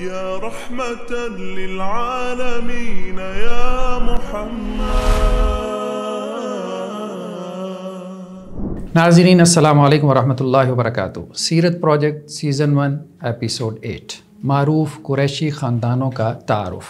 يا رحمة للعالمين يا محمد नाजरीन अस्सलाम वालेकुम वरहमतुल्लाहि वबरकातुहू सीरत project season one episode eight मरूफ कुरैशी ख़ानदानों का तारफ़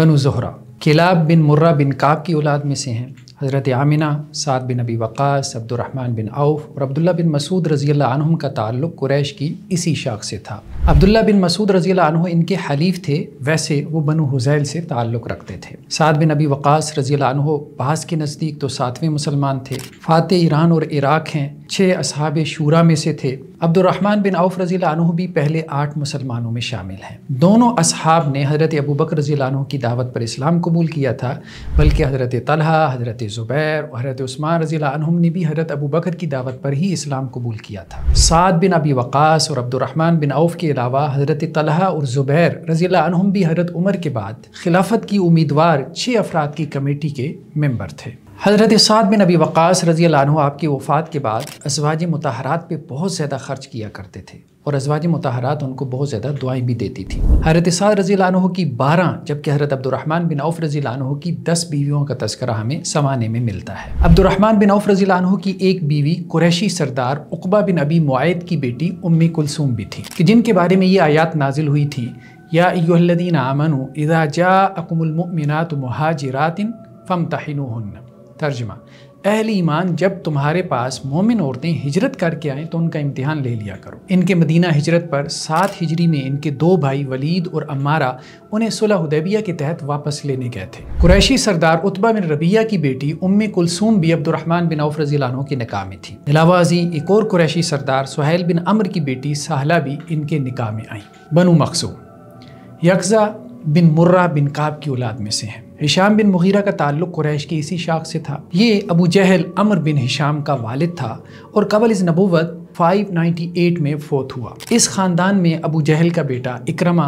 बनु ज़हरा किलाब बिन मुर्रा बिन काब की औलाद में से हैं हज़रत आमिना साद बिन अबी वक़ास अब्दुलरहमान बिन औफ और अब्दुल्ला बिन मसूद रज़ी अनहम का ताल्लुक कुरैश की इसी शाख से था अब्दुल्ला बिन मसूद रज़ी अनहु इनके हलीफ थे वैसे वो बनु हुज़ैल से ताल्लुक़ रखते थे साद बिन अबी वक़ास रज़ी अनहु बास के नज़दीक तो सातवें मुसलमान थे फातह ईरान और इराक़ हैं छः असहाब शूरा में से थे अब्दुलरहमान बिन आउफ रज़ी भी पहले आठ मुसलमानों में शामिल हैं दोनों अहाब ने हज़रत अबू बकर रज़ी की दावत पर इस्लाम कबूल किया था बल्कि हज़रत तलहा हज़रत ज़ुबैर और हज़रत उस्मान रज़ी ने भी हज़रत अबू बकर की दावत पर ही इस्लाम कबूल किया था सात बिन अबी वक़ास और अब्दुलरहमान बिन आउफ के अलावा हज़रत तलहा और ज़ुबैर रज़ी भी हज़रत उमर के बाद खिलाफत की उम्मीदवार छः अफराद की कमेटी के मेम्बर थे हज़रत साद बिन नबी वक़ास रज़ी आपकी वफ़ात के बाद अजवाज मतहरात पे बहुत ज़्यादा ख़र्च किया करते थे और अजवाज मतहरात उनको बहुत ज़्यादा दुआएं भी देती थी हज़रत साद रज़ी की बारह जबकि हज़रत अब्दुलरहमान बिन औफ रज़ी की दस बीवियों का तस्करा हमें समाने में मिलता है अब्दुलरहमान बिन औफ रज़ी की एक बीवी कुरैशी सरदार उकबा बिन अबी मुआद की बेटी उम्मी कुलसूम भी थी कि जिनके बारे में ये आयात नाजिल हुई थी यादीन आमन इदा जा अकमुलमिनत महाजरातिन फ़म तहन तर्जमा अहल ईमान जब तुम्हारे पास मोमिन औरतें हिजरत करके आएँ तो उनका इम्तहान ले लिया करो इनके मदीना हिजरत पर सात हिजरी में इनके दो भाई वलीद और अम्मारा उन्हें सुलह उदैबिया के तहत वापस लेने गए थे कुरैशी सरदार उत्बा बिन रबिया की बेटी उम्मे कुलसूम भी अब्दुलरहमान बिन औफ के निकाह में थी अलावाजी एक और कुरैशी सरदार सुहेल बिन अमर की बेटी सहला भी इनके निकाह में आई बनु मकसूम यकजा बिन मुर्रा बिन काब की औलाद में से हैं हिशाम बिन मुगीरा का ताल्लुक कुरैश की इसी शाख से था ये अबू जहल अमर बिन हिशाम का वालिद था और कबल इस नबूवत 598 में फोत हुआ इस ख़ानदान में अबू जहल का बेटा इक्रमा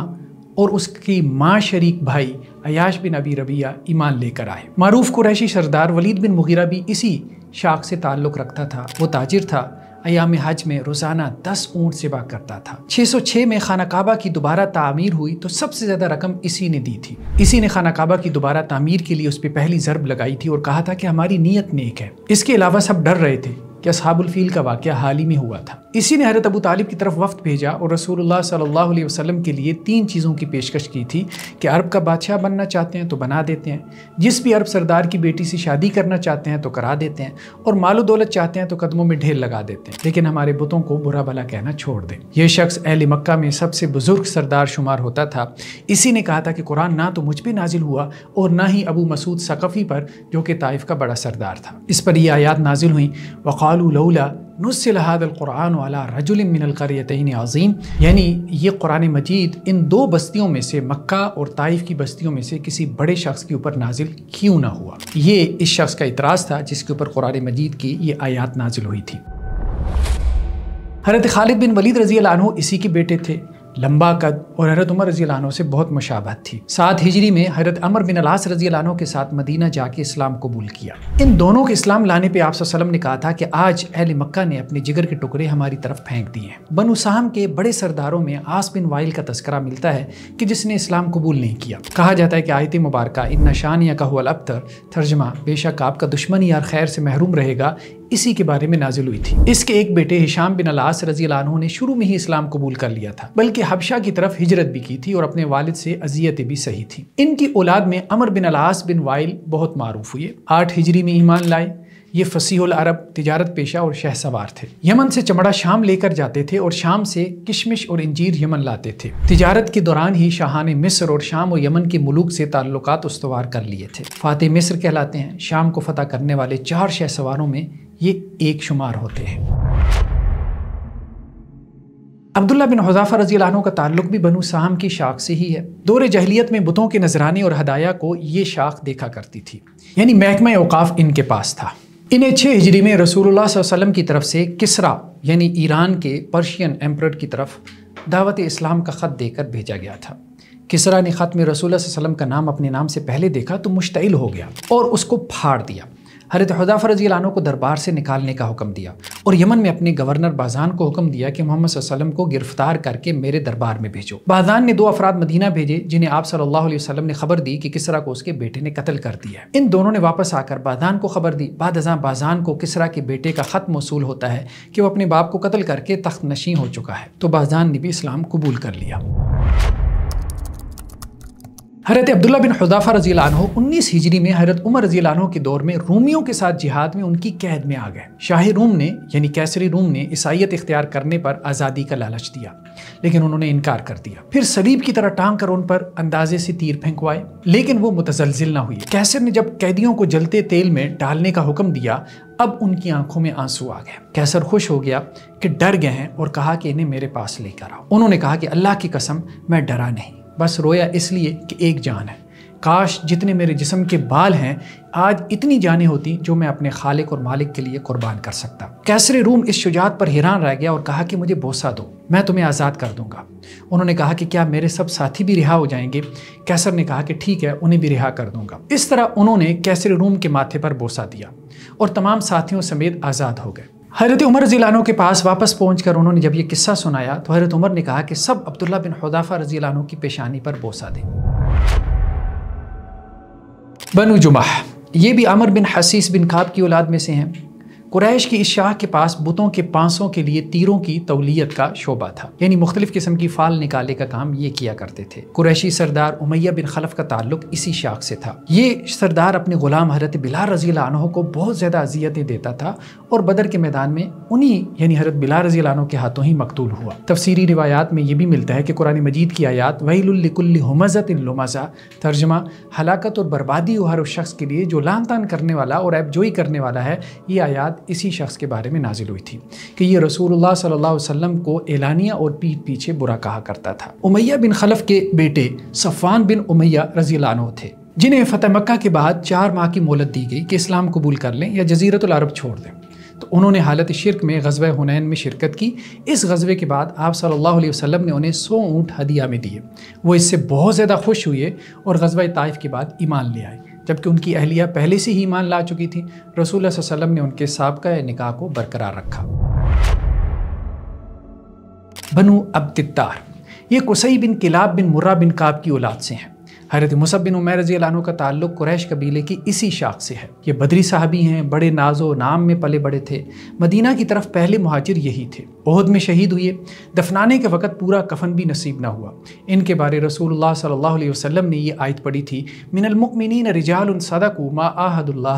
और उसकी माँ शरीक भाई अयाश बिन अबी रबिया ईमान लेकर आए मरूफ कुरैशी सरदार वलीद बिन मुगीरा भी इसी शाख से ताल्लुक़ रखता था वो ताजिर था अयाम हज में रोज़ाना दस ऊँट सेवा करता था 606 में खाना काबा की दोबारा तामीर हुई तो सबसे ज़्यादा रकम इसी ने दी थी इसी ने खाना काबा की दोबारा तामीर के लिए उस पर पहली ज़रब लगाई थी और कहा था कि हमारी नीयत नेक है इसके अलावा सब डर रहे थे कि असहाबुलफ़ील का वाक़ हाल ही में हुआ था इसी ने हज़रत अबू तालिब की तरफ वक्त भेजा और रसूलुल्लाह सल्लल्लाहु अलैहि वसल्लम के लिए तीन चीज़ों की पेशकश की थी कि अरब का बादशाह बनना चाहते हैं तो बना देते हैं जिस भी अरब सरदार की बेटी से शादी करना चाहते हैं तो करा देते हैं और मालो दौलत चाहते हैं तो कदमों में ढेर लगा देते हैं लेकिन हमारे बुतों को बुरा भला कहना छोड़ दें यह शख्स अहल मक्का में सबसे बुज़ुर्ग सरदार शुमार होता था इसी ने कहा था कि कुरान ना तो मुझ पर नाजिल हुआ और ना ही अबू मसूद सकफ़ी पर जो कि ताइफ का बड़ा सरदार था इस पर यह आयात नाजिल हुई वक़ क़ालू लौला नुसल हदलक़ुरान वाला रजुलमिनक़रतन अज़ीम यानी ये कुरान मजीद इन दो बस्तियों में से मक्का और ताइफ की बस्तियों में से किसी बड़े शख्स के ऊपर नाजिल क्यों ना हुआ ये इस शख्स का इतराज़ था जिसके ऊपर कुरान मजीद की ये आयात नाजिल हुई थी हरत खालिद बिन वलीद रजी इसी के बेटे थे लंबा कद और हरत उमर रजी से बहुत मुशाबत थी सात हिजरी में हरत अमर बिन अलास रजी के साथ मदीना जाके इस्लाम कबूल किया इन दोनों के इस्लाम लाने पर आप सल्लम ने कहा था कि आज अहल मक्का ने अपने जिगर के टुकड़े हमारी तरफ फेंक दिए हैं बनु के बड़े सरदारों में आस बिन वाइल का तस्करा मिलता है कि जिसने इस्लाम कबूल नहीं किया कहा जाता है कि आयत मुबारक इन नशान या कहल अबतर तर्जमा बेशक आपका दुश्मन यार खैर से महरूम रहेगा इसी के बारे में नाजिल हुई थी इसके एक बेटे हिशाम बिन अलास रजी ने शुरू में ही इस्लाम कबूल कर लिया था बल्कि से हबशा की तरफ हिजरत भी की थी और अपने वालिद से अजियतें भी सही थी इनकी औलाद में अमर बिन अलास बिन वाइल बहुत मारूफ हुए आठ हिजरी में ईमान लाए ये फसीहुल अरब तजारत पेशा और शह सवार थे यमन से चमड़ा शाम लेकर जाते थे और शाम से किशमिश और इंजीर यमन लाते थे तजारत के दौरान ही शाह ने मिस्र और शाम और यमन के मुलूक से ताल्लुक उसवार कर लिए थे फ़ातह मिस्र कहलाते हैं शाम को फतह करने वाले चार शह सवारों में ये एक शुमार होते हैं अब्दुल्ला बिन हजाफा रजी का ताल्लुक भी बनु साम की शाख से ही है दौरे जहलीत में बुतों के नजराने और हदाया को ये शाख देखा करती थी यानी महकमा अवकाफ इनके पास था इन्हें छः हिजरी में रसूलुल्लाह वसल्लम की तरफ से किसरा यानी ईरान के पर्शियन एम्प्रड की तरफ दावत इस्लाम का ख़त देकर भेजा गया था किसरा ने ख़त में रसूल वसल्लम का नाम अपने नाम से पहले देखा तो मुश्तिल हो गया और उसको फाड़ दिया हरत हदाफ़ रजी को दरबार से निकालने का हुक्म दिया और यमन में अपने गवर्नर बाजान को हुक्म दिया कि मोहम्मद वसल्लम को गिरफ्तार करके मेरे दरबार में भेजो बाजान ने दो अफराद मदीना भेजे जिन्हें आप सल्लल्लाहु अलैहि वसल्लम ने खबर दी कि किसरा को उसके बेटे ने कत्ल कर दिया इन दोनों ने वापस आकर बाजान को खबर दी बाद बाजान को किसरा के बेटे का ख़त मौसूल होता है कि वो अपने बाप को कत्ल करके तख्त नशी हो चुका है तो बाजान ने भी इस्लाम कबूल कर लिया हरत अब्दुल्ला बिन हदाफ़ा रजी लानो उन्नीस हिजरी में हरत उमर रजी लानहो के दौर में रोमियों के साथ जिहाद में उनकी कैद में आ गए शाह रूम ने यानी कैसरी रूम ने ईसाइत इख्तियार करने पर आज़ादी का लालच दिया लेकिन उन्होंने इनकार कर दिया फिर सलीब की तरह टांग कर उन पर अंदाजे से तीर फेंकवाए लेकिन वो मुतजलजिल ना हुई कैसर ने जब कैदियों को जलते तेल में डालने का हुक्म दिया अब उनकी आंखों में आंसू आ गए कैसर खुश हो गया कि डर गए हैं और कहा कि इन्हें मेरे पास लेकर आओ उन्होंने कहा कि अल्लाह की कसम मैं डरा नहीं बस रोया इसलिए कि एक जान है काश जितने मेरे जिसम के बाल हैं आज इतनी जानें होती जो मैं अपने खालिक और मालिक के लिए कुर्बान कर सकता कैसरे रूम इस शुजात पर हैरान रह गया और कहा कि मुझे बोसा दो मैं तुम्हें आज़ाद कर दूंगा उन्होंने कहा कि क्या मेरे सब साथी भी रिहा हो जाएंगे कैसर ने कहा कि ठीक है उन्हें भी रिहा कर दूंगा इस तरह उन्होंने कैसरे रूम के माथे पर बोसा दिया और तमाम साथियों समेत आज़ाद हो गए हज़रत उमर रजीलानों के पास वापस पहुँच कर उन्होंने जब ये किस्सा सुनाया तो हज़रत उमर ने कहा कि सब अब्दुल्ला बिन हदाफ़ा रजीलानों की पेशानी पर बोसा दें बनु जुमा ये भी अमर बिन हसीस बिन खाब की औलाद में से हैं कुरैश की इस शाह के पास बुतों के पांसों के लिए तीरों की तौलियत का शोबा था यानी मुख्तलिफ किस्म की फाल निकाले का काम ये किया करते थे कुरैशी सरदार उमैया बिन खलफ का ताल्लुक इसी शाख से था ये सरदार अपने गुलाम हरत बिला रजी लानों को बहुत ज़्यादा अजियतें देता था और बदर के मैदान में उन्हीं यानी हरत बिला रजी लानों के हाथों ही मकतूल हुआ तफसीरी रिवायात में ये भी मिलता है कि कुरान मजीद की आयात वहीकुल्ल हमज़त तर्जमा हलाकत और बर्बादी हर उस शख्स के लिए जो लान तान करने वाला और एबजोई करने वाला है ये आयात इसी शख्स के बारे में नाजिल हुई थी कि ये रसूलुल्लाह सल्लल्लाहु अलैहि वसल्लम को एलानिया और पीठ पीछे बुरा कहा करता था उमैया बिन खलफ के बेटे सफ़ान बिन उमैया रजी थे जिन्हें फतेह मक्का के बाद चार माह की मोहलत दी गई कि इस्लाम कबूल कर लें या जजीरतलारब छोड़ दें तो उन्होंने हालत शिरक में गजब हुनैन में शिरकत की इस गजबे के बाद आप सल्लल्लाहु अलैहि वसल्लम ने उन्हें सौ ऊँट हदिया में दिए वो इससे बहुत ज़्यादा खुश हुए और गजब ताइफ के बाद ईमान ले आए जबकि उनकी अहलिया पहले से ही ईमान ला चुकी थी रसूल वसम ने उनके सबका निकाह को बरकरार रखा बनु तार ये कुसई बिन किलाब बिन मुर्रा बिन काब की औलाद से हैं हजरत मुसब बिन उमर रजी का ताल्लुक कुरैश कबीले की इसी शाख से है ये बदरी साहबी हैं बड़े नाजो नाम में पले बड़े थे मदीना की तरफ पहले महाजिर यही थे ओहद में शहीद हुए दफनाने के वक़्त पूरा कफन भी नसीब ना हुआ इनके बारे रसूल सल्लल्लाहु अलैहि ने यह आयत पढ़ी थी मिनलमुकमिन रिजाल को मा आहदुल्ला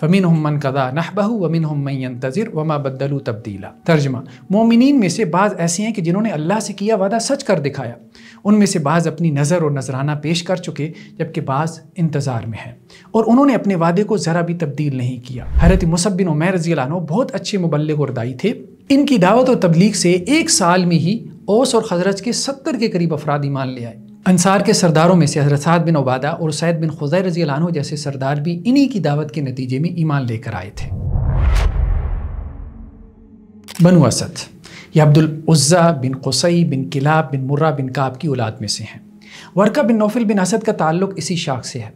फ़मिन हमन कदा नहबहू वमिन मन यंतज़िर वमा बदलू तब्दीला तर्जमा मोमिन में से बाज़ ऐसे हैं कि जिन्होंने अल्लाह से किया वादा सच कर दिखाया उनमें से बाज़ अपनी नज़र और नजराना पेश कर चुके जबकि बाज़ इंतज़ार में है और उन्होंने अपने वादे को ज़रा भी तब्दील नहीं किया हरत मुसबिन उमैर रजी बहुत अच्छे मुबल और दाई थे इनकी दावत और तबलीग से एक साल में ही ओस और हजरत के सत्तर के करीब अफराद ईमान ले आए अंसार के सरदारों में से हजरत साद बिन उबादा और सैद बिन खुजै रजी लानो जैसे सरदार भी इन्हीं की दावत के नतीजे में ईमान लेकर आए थे बनु ये अब्दुल उज़्ज़ा बिन कोसई बिन किलाब बिन मुर्रा बिन काब की औलाद में से हैं वर्का बिन नौफिल बिन असद का ताल्लुक इसी शाख से है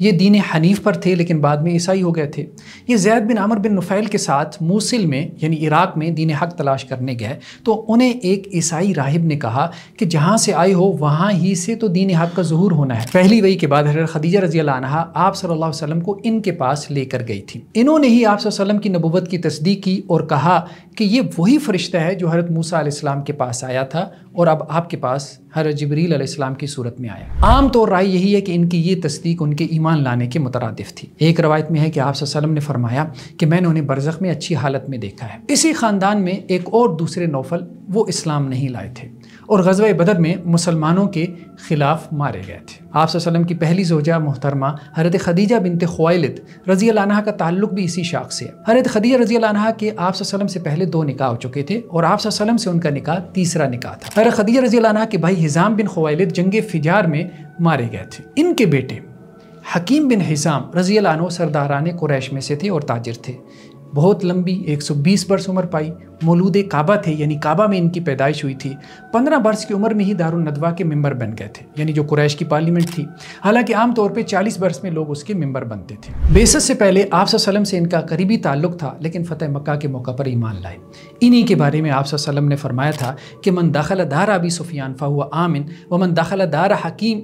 ये दीन हनीफ पर थे लेकिन बाद में ईसाई हो गए थे ये जैद बिन आमर बिन नुफ़ैल के साथ मूसिल में यानी इराक़ में दीन हक तलाश करने गए तो उन्हें एक ईसाई राहिब ने कहा कि जहाँ से आए हो वहाँ ही से तो दीन हक का जहूर होना है पहली वही के बाद हर खदीजा रजी आप सल्ला वसम को इनके पास लेकर गई थी इन्होंने ही आप वसम की नबूत की तस्दीक की और कहा कि ये वही फ़रिश्ता है जो हरत मूसा के पास आया था और अब आपके पास हर जबरील की सूरत में आया आम तौर राय यही है कि इनकी ये तस्दीक उनके ईमान ईमान लाने के मुतरदफ थी एक रवायत में है कि आप वसल्लम ने फरमाया कि मैंने उन्हें बरज़ में अच्छी हालत में देखा है इसी ख़ानदान में एक और दूसरे नौफल वो इस्लाम नहीं लाए थे और गजब बदर में मुसलमानों के ख़िलाफ़ मारे गए थे आप वसल्लम की पहली जोजा मोहतरमा हरत खदीजा बिनते ख्वालद रज़ी अल्लाह का ताल्लुक भी इसी शाख से है हरत खदीजा रज़ी अल्लाह के आप वसल्लम से पहले दो निकाह हो चुके थे और आप वसल्लम से उनका निका तीसरा निका था हरत खदीजा रज़ी अल्लाह के भाई हिज़ाम बिन ख्वालद जंग फिजार में मारे गए थे इनके बेटे हकीम बिन हिसाम रज़ी लानो सरदारान कुरैश में से थे और ताजिर थे बहुत लंबी 120 वर्ष उम्र पाई मौलूद काबा थे यानी काबा में इनकी पैदाइश हुई थी 15 वर्ष की उम्र में ही दारुल नदवा के मेंबर बन गए थे यानी जो कुरैश की पार्लियामेंट थी हालांकि तौर पे 40 वर्ष में लोग उसके मेंबर बनते थे बेसस से पहले आप से इनका करीबी ताल्लुक था लेकिन फ़तेह मक्का के मौका पर ईमान लाए इन्हीं के बारे में आपसम ने फरमाया था कि मन दाखला दार आबी सुफियान फाह आमिन व मन दाखला दार हकीम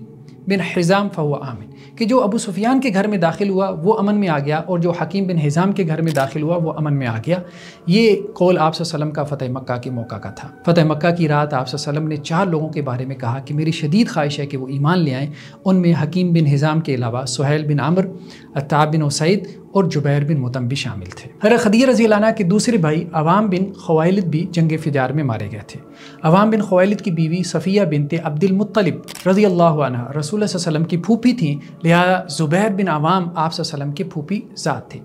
बिन हिज़ाम फाह आमिन कि जो अबू सुफियान के घर में दाखिल हुआ वो अमन में आ गया और जो हकीम बिन हिज़ाम के घर में दाखिल हुआ वो अमन में आ गया ये कौल आप का फ़तेह मक्का के मौका का था फ़तेह मक्का की रात आप वसम ने चार लोगों के बारे में कहा कि मेरी शदीद ख्वाहिश है कि वो ईमान ले आएँ उनमें हकीम बिन हिज़ाम के अलावा सुहैल बिन आमर अताब बिन उसैद और जुबैर बिन मुतम भी शामिल थे हर खदीर रजी के दूसरे भाई अवाम बिन खवालद भी जंग फिजार में मारे गए थे अवाम बिन खवालद की बीवी सफ़िया बिनत अब्दिलमतलब रजी अल्लाह रसूल वसलम की फूफी थी लिहाजा ज़ुबैर बिन अवाम आप के फूफी ज़ात थे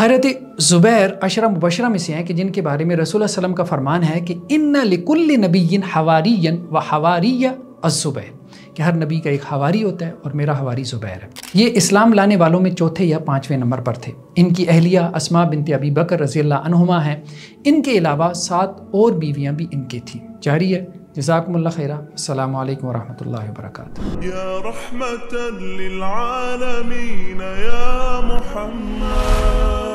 हरत ज़ुबैर अशरम बशरम इसे से हैं कि जिनके बारे में रसूल वसलम का फरमान है कि इन लिकुल्ल नबीन हवारी व हवारी अज़ुबैर कि हर नबी का एक हवारी होता है और मेरा हवारी ज़ुबैर है ये इस्लाम लाने वालों में चौथे या पाँचवें नंबर पर थे इनकी अहलिया असमा बिनते अबी बकर रज़ी अनहुमा हैं इनके अलावा सात और बीवियाँ भी इनके थीं जारी है जजाकमल्ला खैरा अल्लाम वरहमत वरक